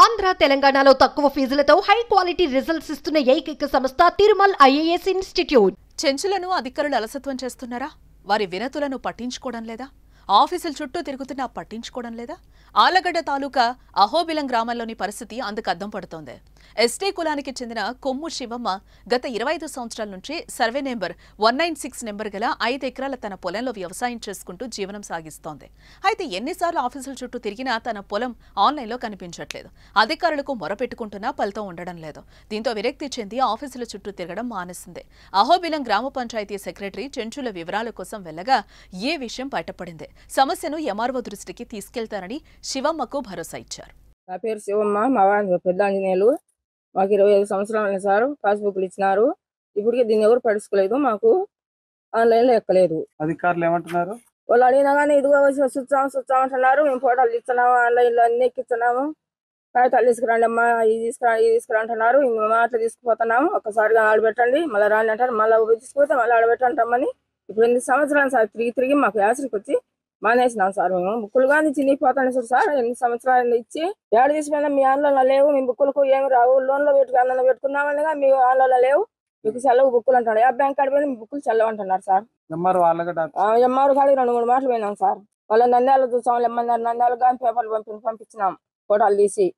ఆంధ్ర తెలంగాణలో తక్కువ ఫీజులతో high quality results ఇస్తున్న ఏకైక సంస్థ తిరుమల్ ఐఏఎస్ ఇన్స్టిట్యూట్ చెంచులను అధికారులు అలసత్వం చేస్తున్నారా వారి వినతులను పట్టించుకోవడం లేదా ఆఫీసుల చుట్టూ తిరుగుతున్నా పట్టించుకోవడం లేదా ఆలగడ్డ తాలూకా అహోబిలం గ్రామంలోని పరిస్థితి అందుకు అద్దం పడుతోంది ఎస్టీ కులానికి చెందిన కొమ్ము శివమ్మ గత ఇరవై ఐదు సంవత్సరాల నుంచి survey number one nine six number గల ఐదు ఎకరాల తన పొలంలో వ్యవసాయం చేసుకుంటూ జీవనం సాగిస్తోంది అయితే ఎన్నిసార్లు ఆఫీసుల చుట్టూ తిరిగినా తన పొలం ఆన్లైన్లో కనిపించట్లేదు అధికారులకు మొరపెట్టుకుంటున్నా ఫలితం ఉండడం లేదు దీంతో విరక్తి చెంది ఆఫీసుల చుట్టూ తిరగడం మానేసింది అహోబిలం గ్రామ పంచాయతీ సెక్రటరీ చెంచుల వివరాల కోసం వెళ్ళగా ఏ విషయం బయటపడింది సమస్యను ఎంఆర్ఓ దృష్టికి తీసుకెళ్తారని శివమ్మకు భరోసా ఇచ్చారు నా పేరు శివమ్మ మా వారి పెద్ద ఆంజనేయులు మాకు ఇరవై ఐదు సంవత్సరాలు సార్ పాస్బుక్లు ఇచ్చినారు ఇప్పటికే దీన్ని ఎవరు పడుచుకోలేదు మాకు ఆన్లైన్లో ఎక్కలేదు అధికారులు ఏమంటున్నారు వాళ్ళు అడిగినా కానీ ఇదిగో సుచ్చాము సుచ్చాము అంటున్నారు మేము ఫోటోలు ఇస్తున్నాము ఆన్లైన్లో అన్ని ఎక్కిస్తున్నాము కాగితాలు తీసుకురండి అమ్మా ఇది తీసుకురా ఇది తీసుకురా అంటున్నారు ఇంక మేము అట్లా తీసుకుపోతున్నాము ఒకసారిగా ఆడబెట్టండి మళ్ళీ రాండి అంటారు మళ్ళీ తీసుకుపోతే మళ్ళీ రమ్మని ఇప్పుడు ఎనిమిది సంవత్సరాలు సార్ తిరిగి తిరిగి మాకు యాసరికి వచ్చి మానేసినాం సార్ మేము బుక్కులు కానీ చినిగిపోతాను సార్ సార్ ఎన్ని సంవత్సరాలు ఇచ్చి ఏడు తీసుకున్నా మీ ఆన్లైన్ లేవు మీ బుక్కులకు ఏమి రావు లోన్లో పెట్టుకు ఆన్లైన్లో పెట్టుకుందామనిగా మీ ఆన్లైన్ లేవు మీకు సెలవు బుక్కులు అంటున్నారు ఏ బ్యాంక్ కాడ పోయినా మీ బుక్కులు సెలవు అంటున్నారు సార్ ఎంఆర్ కాడికి రెండు మూడు మాటలు పోయినాం సార్ వాళ్ళ నంద్యాలు చూసాం ఎమ్మెల్యే నంద్యాలు కానీ పేపర్లు పంపి పంపించినాం ఫోటోలు తీసి